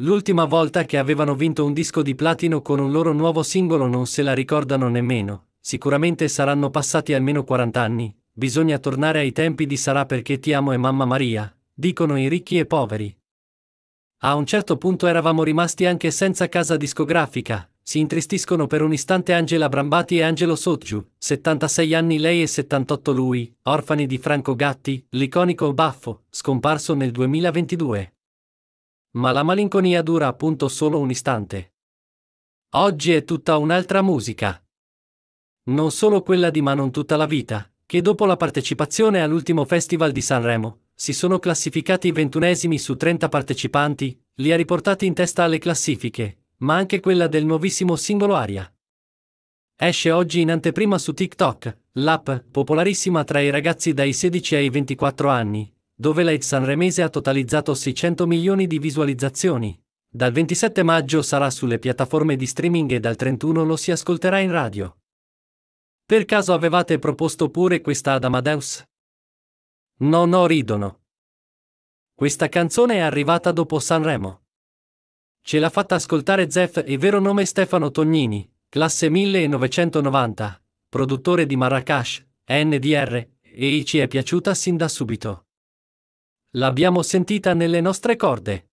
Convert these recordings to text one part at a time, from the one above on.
L'ultima volta che avevano vinto un disco di platino con un loro nuovo singolo non se la ricordano nemmeno. Sicuramente saranno passati almeno 40 anni. Bisogna tornare ai tempi di Sarà perché ti amo e mamma Maria, dicono i ricchi e poveri. A un certo punto eravamo rimasti anche senza casa discografica. Si intristiscono per un istante Angela Brambati e Angelo Sotgiu, 76 anni lei e 78 lui, orfani di Franco Gatti, l'iconico baffo, scomparso nel 2022. Ma la malinconia dura appunto solo un istante. Oggi è tutta un'altra musica. Non solo quella di Ma non tutta la vita, che dopo la partecipazione all'ultimo Festival di Sanremo, si sono classificati ventunesimi su 30 partecipanti, li ha riportati in testa alle classifiche, ma anche quella del nuovissimo singolo Aria. Esce oggi in anteprima su TikTok, l'app popolarissima tra i ragazzi dai 16 ai 24 anni, dove l'Aid Sanremese ha totalizzato 600 milioni di visualizzazioni. Dal 27 maggio sarà sulle piattaforme di streaming e dal 31 lo si ascolterà in radio. Per caso avevate proposto pure questa ad Amadeus? No, no, ridono. Questa canzone è arrivata dopo Sanremo. Ce l'ha fatta ascoltare Zef e vero nome Stefano Tognini, classe 1990, produttore di Marrakesh, NDR, e ci è piaciuta sin da subito. L'abbiamo sentita nelle nostre corde.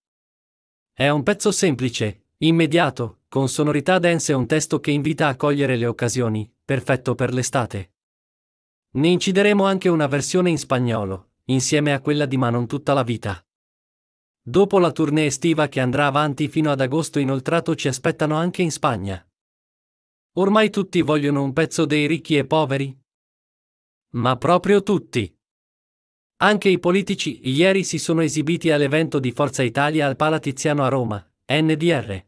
È un pezzo semplice, immediato, con sonorità dense e un testo che invita a cogliere le occasioni, perfetto per l'estate. Ne incideremo anche una versione in spagnolo, insieme a quella di Manon tutta la vita. Dopo la tournée estiva che andrà avanti fino ad agosto inoltrato ci aspettano anche in Spagna. Ormai tutti vogliono un pezzo dei ricchi e poveri? Ma proprio tutti. Anche i politici ieri si sono esibiti all'evento di Forza Italia al Pala Tiziano a Roma, NDR.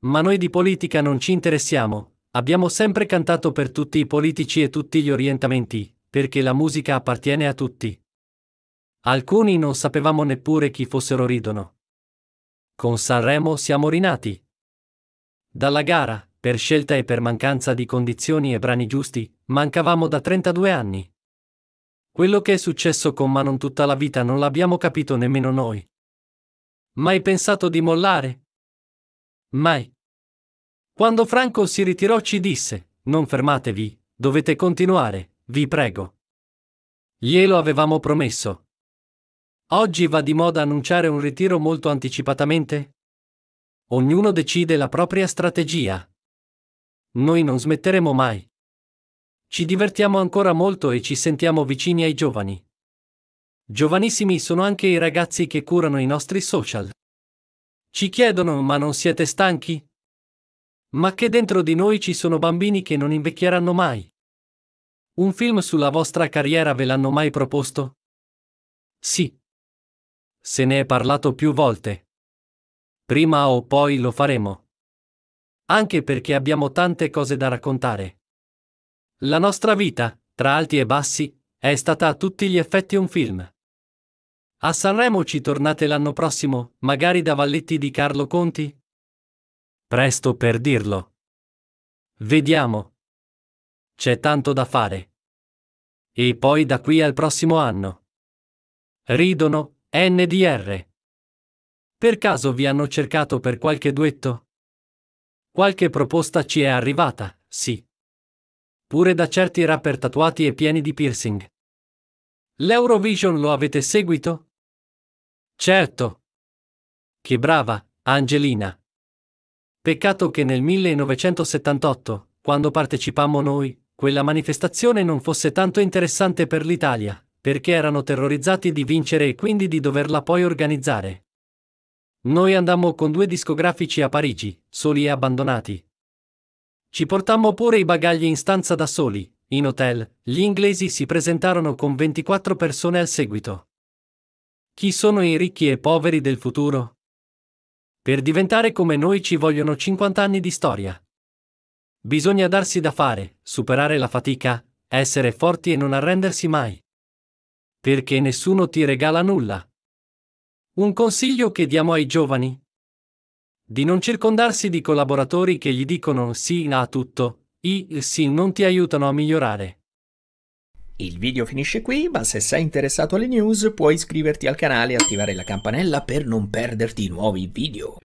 Ma noi di politica non ci interessiamo, abbiamo sempre cantato per tutti i politici e tutti gli orientamenti, perché la musica appartiene a tutti. Alcuni non sapevamo neppure chi fossero ridono. Con Sanremo siamo rinati. Dalla gara, per scelta e per mancanza di condizioni e brani giusti, mancavamo da 32 anni. Quello che è successo con Manon tutta la vita non l'abbiamo capito nemmeno noi. Mai pensato di mollare? Mai. Quando Franco si ritirò ci disse, non fermatevi, dovete continuare, vi prego. Glielo avevamo promesso. Oggi va di moda annunciare un ritiro molto anticipatamente? Ognuno decide la propria strategia. Noi non smetteremo mai. Ci divertiamo ancora molto e ci sentiamo vicini ai giovani. Giovanissimi sono anche i ragazzi che curano i nostri social. Ci chiedono ma non siete stanchi? Ma che dentro di noi ci sono bambini che non invecchieranno mai. Un film sulla vostra carriera ve l'hanno mai proposto? Sì. Se ne è parlato più volte. Prima o poi lo faremo. Anche perché abbiamo tante cose da raccontare. La nostra vita, tra alti e bassi, è stata a tutti gli effetti un film. A Sanremo ci tornate l'anno prossimo, magari da Valletti di Carlo Conti? Presto per dirlo. Vediamo. C'è tanto da fare. E poi da qui al prossimo anno. Ridono, NDR. Per caso vi hanno cercato per qualche duetto? Qualche proposta ci è arrivata, sì pure da certi rapper tatuati e pieni di piercing. L'Eurovision lo avete seguito? Certo. Che brava, Angelina. Peccato che nel 1978, quando partecipammo noi, quella manifestazione non fosse tanto interessante per l'Italia, perché erano terrorizzati di vincere e quindi di doverla poi organizzare. Noi andammo con due discografici a Parigi, soli e abbandonati, ci portammo pure i bagagli in stanza da soli, in hotel, gli inglesi si presentarono con 24 persone al seguito. Chi sono i ricchi e poveri del futuro? Per diventare come noi ci vogliono 50 anni di storia. Bisogna darsi da fare, superare la fatica, essere forti e non arrendersi mai. Perché nessuno ti regala nulla. Un consiglio che diamo ai giovani? Di non circondarsi di collaboratori che gli dicono sì a tutto, i sì non ti aiutano a migliorare. Il video finisce qui, ma se sei interessato alle news puoi iscriverti al canale e attivare la campanella per non perderti i nuovi video.